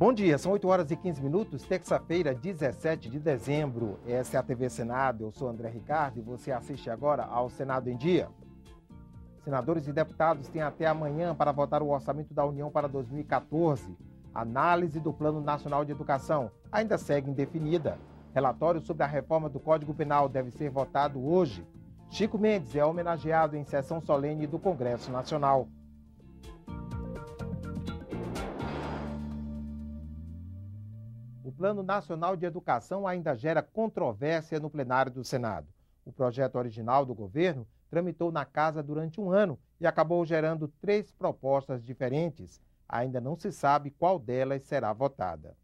Bom dia, são 8 horas e 15 minutos, terça-feira, 17 de dezembro. Essa é a TV Senado, eu sou André Ricardo e você assiste agora ao Senado em Dia. Senadores e deputados têm até amanhã para votar o orçamento da União para 2014. Análise do Plano Nacional de Educação ainda segue indefinida. Relatório sobre a reforma do Código Penal deve ser votado hoje. Chico Mendes é homenageado em sessão solene do Congresso Nacional. O Plano Nacional de Educação ainda gera controvérsia no plenário do Senado. O projeto original do governo tramitou na casa durante um ano e acabou gerando três propostas diferentes. Ainda não se sabe qual delas será votada.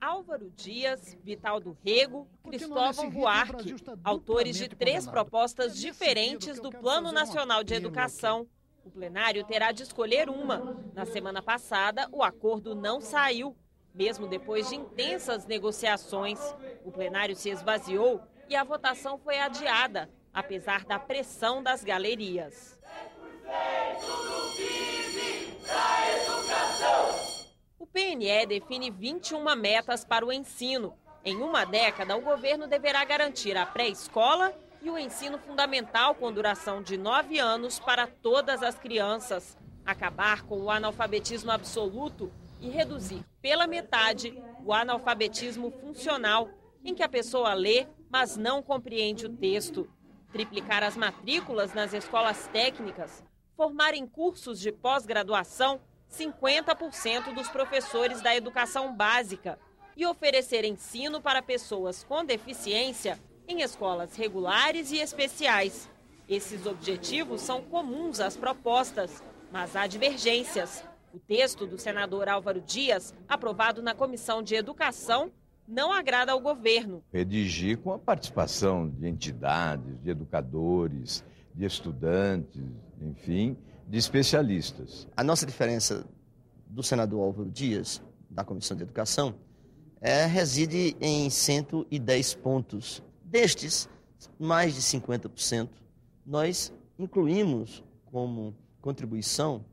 Álvaro Dias, Vital do Rego, Cristóvão Buarque, autores de três propostas é diferentes do Plano Nacional de Educação, o plenário terá de escolher uma. Na semana passada, o acordo não saiu, mesmo depois de intensas negociações. O plenário se esvaziou e a votação foi adiada, apesar da pressão das galerias. O PNE define 21 metas para o ensino. Em uma década, o governo deverá garantir a pré-escola e o ensino fundamental com duração de nove anos para todas as crianças, acabar com o analfabetismo absoluto e reduzir pela metade o analfabetismo funcional, em que a pessoa lê, mas não compreende o texto, triplicar as matrículas nas escolas técnicas, formar em cursos de pós-graduação 50% dos professores da educação básica e oferecer ensino para pessoas com deficiência em escolas regulares e especiais. Esses objetivos são comuns às propostas, mas há divergências. O texto do senador Álvaro Dias, aprovado na Comissão de Educação, não agrada ao governo. Redigir com a participação de entidades, de educadores, de estudantes, enfim, de especialistas. A nossa diferença do senador Álvaro Dias, da Comissão de Educação, é, reside em 110 pontos Destes, mais de 50%, nós incluímos como contribuição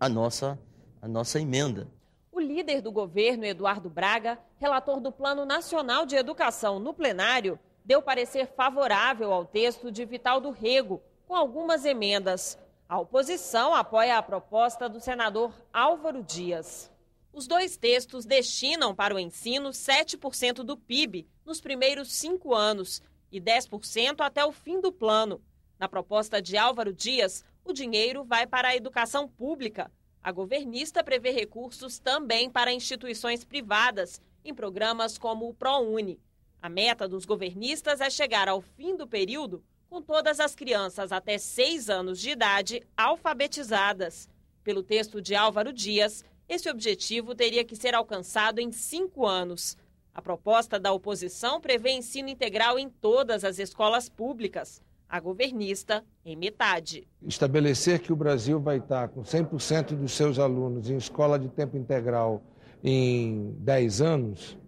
a nossa, a nossa emenda. O líder do governo, Eduardo Braga, relator do Plano Nacional de Educação no plenário, deu parecer favorável ao texto de Vital do Rego, com algumas emendas. A oposição apoia a proposta do senador Álvaro Dias. Os dois textos destinam para o ensino 7% do PIB nos primeiros cinco anos e 10% até o fim do plano. Na proposta de Álvaro Dias, o dinheiro vai para a educação pública. A governista prevê recursos também para instituições privadas, em programas como o ProUni. A meta dos governistas é chegar ao fim do período com todas as crianças até seis anos de idade alfabetizadas. Pelo texto de Álvaro Dias, esse objetivo teria que ser alcançado em cinco anos. A proposta da oposição prevê ensino integral em todas as escolas públicas, a governista em metade. Estabelecer que o Brasil vai estar com 100% dos seus alunos em escola de tempo integral em 10 anos,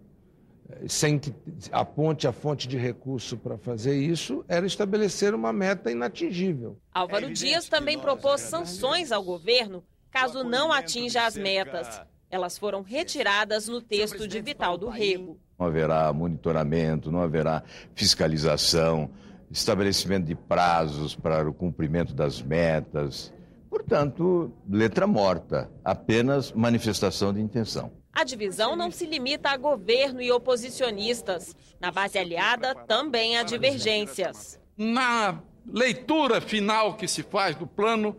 eh, sem que aponte a fonte de recurso para fazer isso, era estabelecer uma meta inatingível. Álvaro é Dias também propôs é sanções ao governo caso não atinja as metas. Elas foram retiradas no texto de Vital do Rego. Não haverá monitoramento, não haverá fiscalização, estabelecimento de prazos para o cumprimento das metas. Portanto, letra morta, apenas manifestação de intenção. A divisão não se limita a governo e oposicionistas. Na base aliada, também há divergências. Na leitura final que se faz do plano,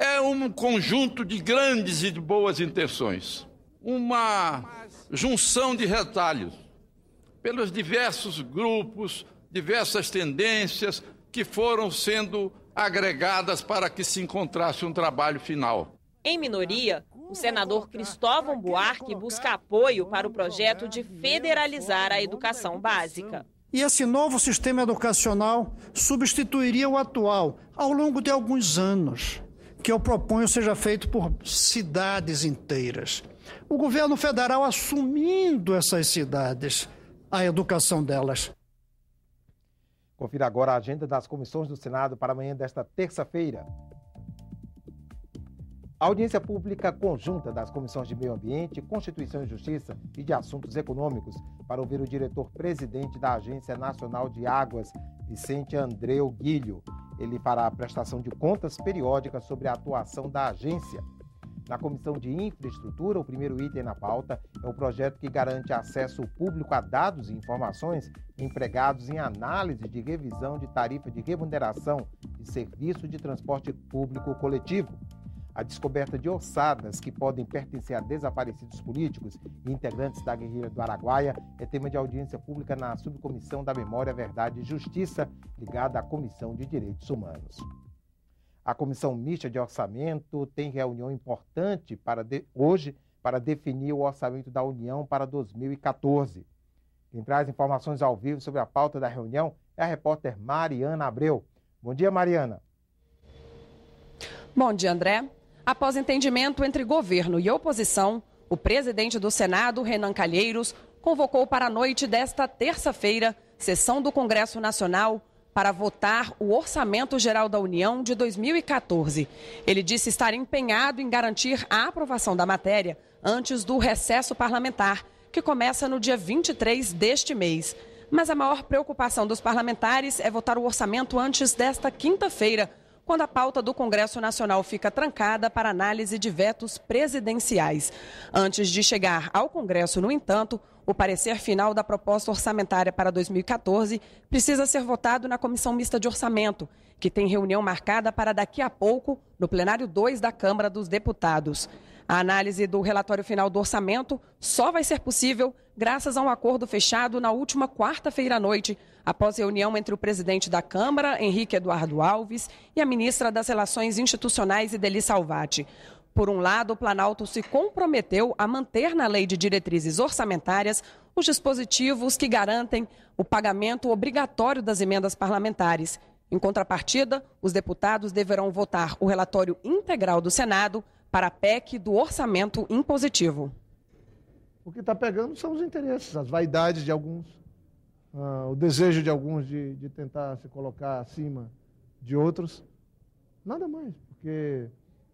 é um conjunto de grandes e de boas intenções, uma junção de retalhos pelos diversos grupos, diversas tendências que foram sendo agregadas para que se encontrasse um trabalho final. Em minoria, o senador Cristóvão Buarque busca apoio para o projeto de federalizar a educação básica. E esse novo sistema educacional substituiria o atual ao longo de alguns anos que eu proponho seja feito por cidades inteiras. O governo federal assumindo essas cidades, a educação delas. Confira agora a agenda das comissões do Senado para amanhã desta terça-feira. A audiência pública conjunta das comissões de Meio Ambiente, Constituição e Justiça e de Assuntos Econômicos para ouvir o diretor-presidente da Agência Nacional de Águas, Vicente Andreu Guilho ele fará a prestação de contas periódicas sobre a atuação da agência. Na Comissão de Infraestrutura, o primeiro item na pauta é o projeto que garante acesso público a dados e informações empregados em análise de revisão de tarifa de remuneração de serviço de transporte público coletivo a descoberta de ossadas que podem pertencer a desaparecidos políticos e integrantes da guerrilha do Araguaia é tema de audiência pública na Subcomissão da Memória, Verdade e Justiça, ligada à Comissão de Direitos Humanos. A Comissão Mista de Orçamento tem reunião importante para de... hoje para definir o orçamento da União para 2014. Quem traz informações ao vivo sobre a pauta da reunião é a repórter Mariana Abreu. Bom dia, Mariana. Bom dia, André. Após entendimento entre governo e oposição, o presidente do Senado, Renan Calheiros, convocou para a noite desta terça-feira sessão do Congresso Nacional para votar o Orçamento Geral da União de 2014. Ele disse estar empenhado em garantir a aprovação da matéria antes do recesso parlamentar, que começa no dia 23 deste mês. Mas a maior preocupação dos parlamentares é votar o orçamento antes desta quinta-feira, quando a pauta do Congresso Nacional fica trancada para análise de vetos presidenciais. Antes de chegar ao Congresso, no entanto, o parecer final da proposta orçamentária para 2014 precisa ser votado na Comissão Mista de Orçamento, que tem reunião marcada para daqui a pouco, no plenário 2 da Câmara dos Deputados. A análise do relatório final do orçamento só vai ser possível graças a um acordo fechado na última quarta-feira à noite após reunião entre o presidente da Câmara, Henrique Eduardo Alves, e a ministra das Relações Institucionais, Ideli Salvati. Por um lado, o Planalto se comprometeu a manter na Lei de Diretrizes Orçamentárias os dispositivos que garantem o pagamento obrigatório das emendas parlamentares. Em contrapartida, os deputados deverão votar o relatório integral do Senado para a PEC do orçamento impositivo. O que está pegando são os interesses, as vaidades de alguns uh, o desejo de alguns de, de tentar se colocar acima de outros. Nada mais, porque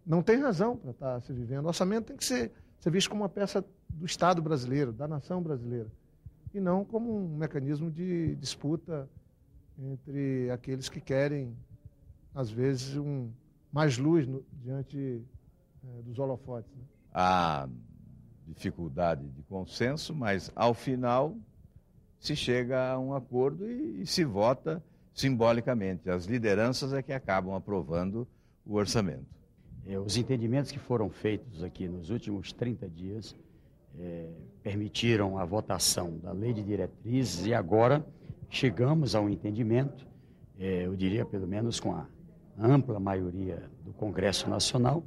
não tem razão para estar tá se vivendo. O orçamento tem que ser, ser visto como uma peça do Estado brasileiro, da nação brasileira, e não como um mecanismo de disputa entre aqueles que querem, às vezes, um, mais luz no, diante eh, dos holofotes. Né? A dificuldade de consenso, mas ao final se chega a um acordo e, e se vota simbolicamente. As lideranças é que acabam aprovando o orçamento. É, os entendimentos que foram feitos aqui nos últimos 30 dias é, permitiram a votação da lei de diretrizes e agora chegamos a um entendimento, é, eu diria pelo menos com a ampla maioria do Congresso Nacional,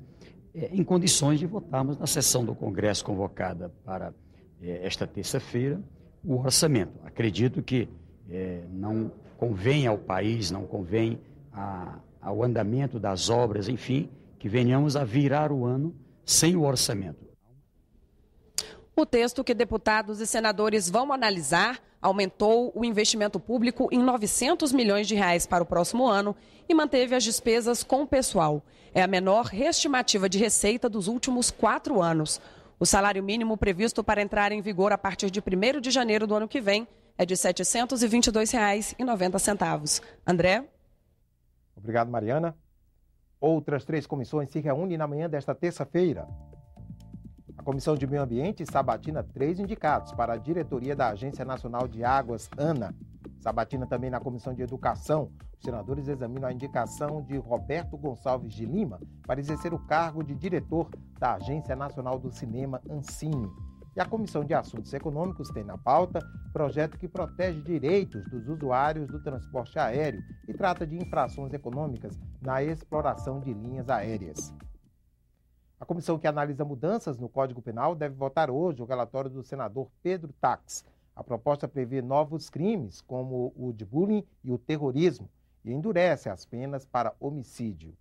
é, em condições de votarmos na sessão do Congresso convocada para é, esta terça-feira o orçamento. Acredito que é, não convém ao país, não convém a, ao andamento das obras, enfim, que venhamos a virar o ano sem o orçamento. O texto que deputados e senadores vão analisar aumentou o investimento público em 900 milhões de reais para o próximo ano e manteve as despesas com o pessoal. É a menor reestimativa de receita dos últimos quatro anos. O salário mínimo previsto para entrar em vigor a partir de 1 de janeiro do ano que vem é de R$ 722,90. André? Obrigado, Mariana. Outras três comissões se reúnem na manhã desta terça-feira. A Comissão de Meio Ambiente sabatina três indicados para a diretoria da Agência Nacional de Águas, ANA. Sabatina também na Comissão de Educação. Os senadores examinam a indicação de Roberto Gonçalves de Lima para exercer o cargo de diretor da Agência Nacional do Cinema, ANCINE. E a Comissão de Assuntos Econômicos tem na pauta projeto que protege direitos dos usuários do transporte aéreo e trata de infrações econômicas na exploração de linhas aéreas. A comissão que analisa mudanças no Código Penal deve votar hoje o relatório do senador Pedro Tax. A proposta prevê novos crimes, como o de bullying e o terrorismo, e endurece as penas para homicídio.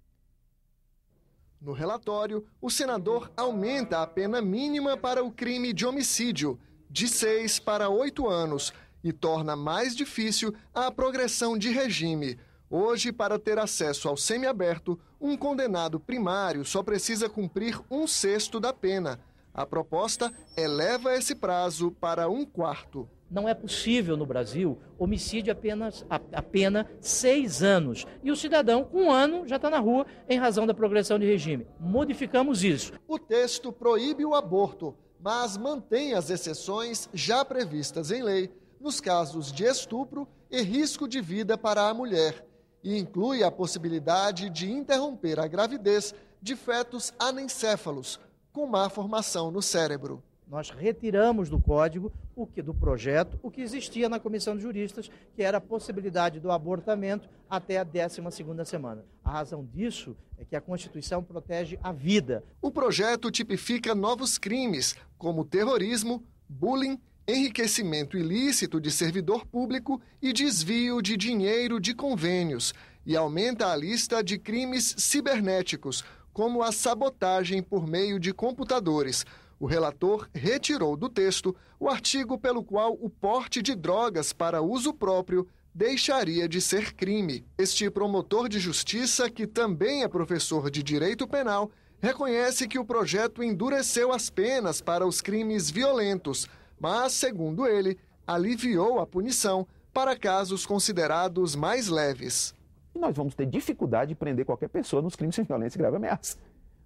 No relatório, o senador aumenta a pena mínima para o crime de homicídio, de seis para oito anos, e torna mais difícil a progressão de regime. Hoje, para ter acesso ao semiaberto, um condenado primário só precisa cumprir um sexto da pena. A proposta eleva esse prazo para um quarto. Não é possível no Brasil homicídio apenas apenas seis anos. E o cidadão, com um ano, já está na rua em razão da progressão de regime. Modificamos isso. O texto proíbe o aborto, mas mantém as exceções já previstas em lei nos casos de estupro e risco de vida para a mulher e inclui a possibilidade de interromper a gravidez de fetos anencéfalos com má formação no cérebro. Nós retiramos do código o que do projeto o que existia na comissão de juristas, que era a possibilidade do abortamento até a 12 semana. A razão disso é que a Constituição protege a vida. O projeto tipifica novos crimes, como terrorismo, bullying enriquecimento ilícito de servidor público e desvio de dinheiro de convênios, e aumenta a lista de crimes cibernéticos, como a sabotagem por meio de computadores. O relator retirou do texto o artigo pelo qual o porte de drogas para uso próprio deixaria de ser crime. Este promotor de justiça, que também é professor de direito penal, reconhece que o projeto endureceu as penas para os crimes violentos, mas, segundo ele, aliviou a punição para casos considerados mais leves. E nós vamos ter dificuldade de prender qualquer pessoa nos crimes sem violência e grave ameaça,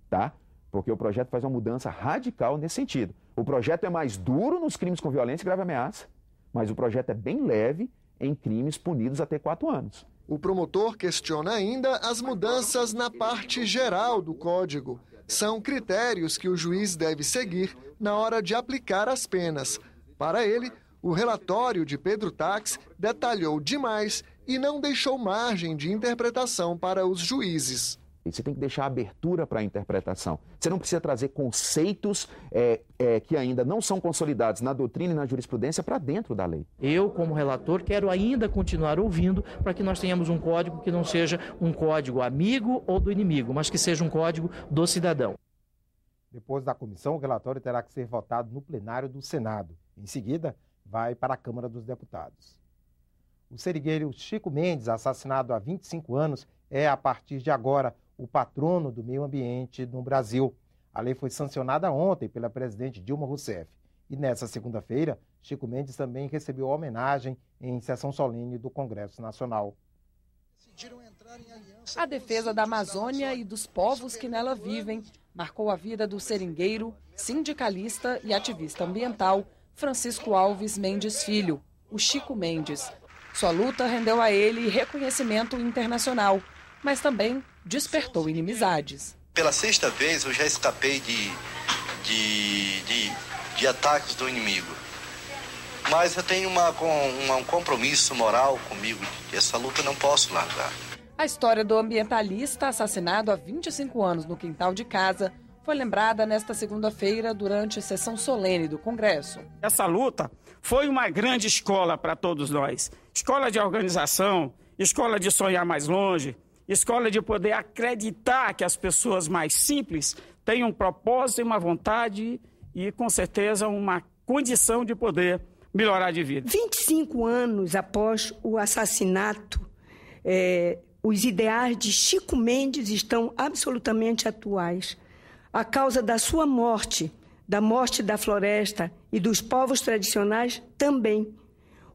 tá? Porque o projeto faz uma mudança radical nesse sentido. O projeto é mais duro nos crimes com violência e grave ameaça, mas o projeto é bem leve em crimes punidos até quatro anos. O promotor questiona ainda as mudanças na parte geral do código são critérios que o juiz deve seguir na hora de aplicar as penas. Para ele, o relatório de Pedro Tax detalhou demais e não deixou margem de interpretação para os juízes. Você tem que deixar abertura para a interpretação. Você não precisa trazer conceitos é, é, que ainda não são consolidados na doutrina e na jurisprudência para dentro da lei. Eu, como relator, quero ainda continuar ouvindo para que nós tenhamos um código que não seja um código amigo ou do inimigo, mas que seja um código do cidadão. Depois da comissão, o relatório terá que ser votado no plenário do Senado. Em seguida, vai para a Câmara dos Deputados. O serigueiro Chico Mendes, assassinado há 25 anos, é, a partir de agora, o patrono do meio ambiente no Brasil. A lei foi sancionada ontem pela presidente Dilma Rousseff. E nessa segunda-feira, Chico Mendes também recebeu homenagem em sessão solene do Congresso Nacional. A defesa da Amazônia e dos povos que nela vivem marcou a vida do seringueiro, sindicalista e ativista ambiental Francisco Alves Mendes Filho, o Chico Mendes. Sua luta rendeu a ele reconhecimento internacional, mas também despertou inimizades. Pela sexta vez eu já escapei de, de, de, de ataques do inimigo. Mas eu tenho uma, uma, um compromisso moral comigo. que Essa luta eu não posso largar. A história do ambientalista assassinado há 25 anos no quintal de casa foi lembrada nesta segunda-feira durante a sessão solene do Congresso. Essa luta foi uma grande escola para todos nós escola de organização, escola de sonhar mais longe, escolha de poder acreditar que as pessoas mais simples têm um propósito e uma vontade e, com certeza, uma condição de poder melhorar de vida. 25 anos após o assassinato, é, os ideais de Chico Mendes estão absolutamente atuais. A causa da sua morte, da morte da floresta e dos povos tradicionais também.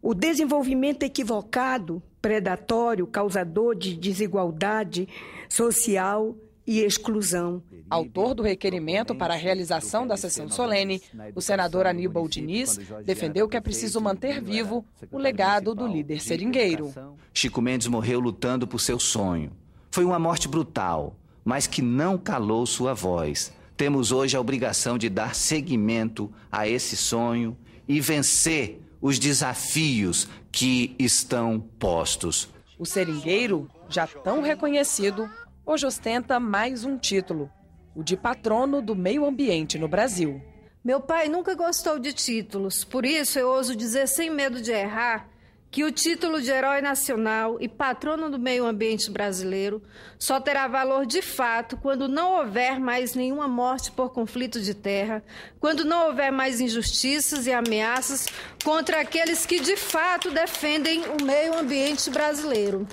O desenvolvimento equivocado, predatório, causador de desigualdade social e exclusão. Autor do requerimento para a realização da sessão solene, o senador Aníbal Diniz defendeu que é preciso manter vivo o legado do líder seringueiro. Chico Mendes morreu lutando por seu sonho. Foi uma morte brutal, mas que não calou sua voz. Temos hoje a obrigação de dar seguimento a esse sonho e vencer os desafios que estão postos. O seringueiro, já tão reconhecido, hoje ostenta mais um título: o de patrono do meio ambiente no Brasil. Meu pai nunca gostou de títulos, por isso eu ouso dizer sem medo de errar que o título de herói nacional e patrono do meio ambiente brasileiro só terá valor de fato quando não houver mais nenhuma morte por conflito de terra, quando não houver mais injustiças e ameaças contra aqueles que de fato defendem o meio ambiente brasileiro.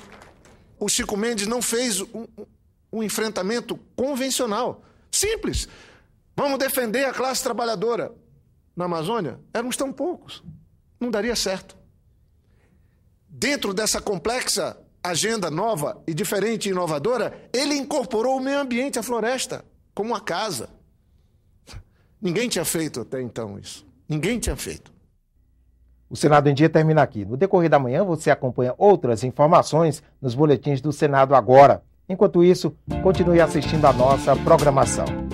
O Chico Mendes não fez um, um enfrentamento convencional, simples. Vamos defender a classe trabalhadora. Na Amazônia, éramos tão poucos. Não daria certo dentro dessa complexa agenda nova e diferente e inovadora, ele incorporou o meio ambiente, a floresta, como uma casa. Ninguém tinha feito até então isso. Ninguém tinha feito. O Senado em Dia termina aqui. No decorrer da manhã, você acompanha outras informações nos boletins do Senado agora. Enquanto isso, continue assistindo a nossa programação.